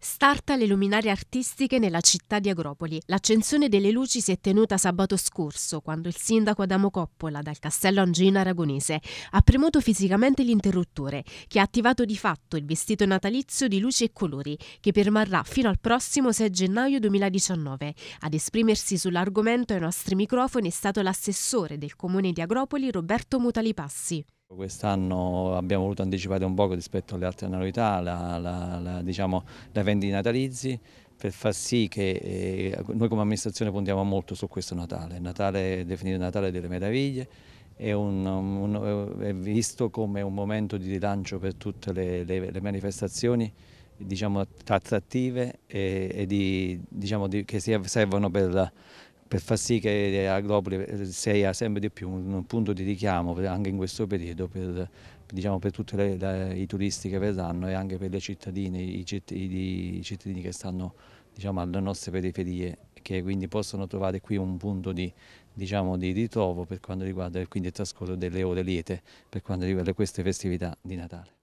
Starta le luminarie artistiche nella città di Agropoli. L'accensione delle luci si è tenuta sabato scorso, quando il sindaco Adamo Coppola, dal castello Angina Aragonese, ha premuto fisicamente l'interruttore, che ha attivato di fatto il vestito natalizio di luci e colori, che permarrà fino al prossimo 6 gennaio 2019. Ad esprimersi sull'argomento ai nostri microfoni è stato l'assessore del comune di Agropoli, Roberto Mutalipassi. Quest'anno abbiamo voluto anticipare un poco rispetto alle altre annualità la, la, la, diciamo, la vendita natalizi per far sì che eh, noi come amministrazione puntiamo molto su questo Natale, Natale definito Natale delle meraviglie, è, un, un, è visto come un momento di rilancio per tutte le, le, le manifestazioni diciamo, attrattive e, e di, diciamo, di, che servono per... La, per far sì che eh, Agropoli eh, sia sempre di più un punto di richiamo anche in questo periodo per, diciamo, per tutti i turisti che verranno e anche per le cittadine, i, cittadini, i cittadini che stanno diciamo, alle nostre periferie che quindi possono trovare qui un punto di, diciamo, di ritrovo per quanto riguarda quindi, il trascorso delle ore liete per quanto riguarda queste festività di Natale.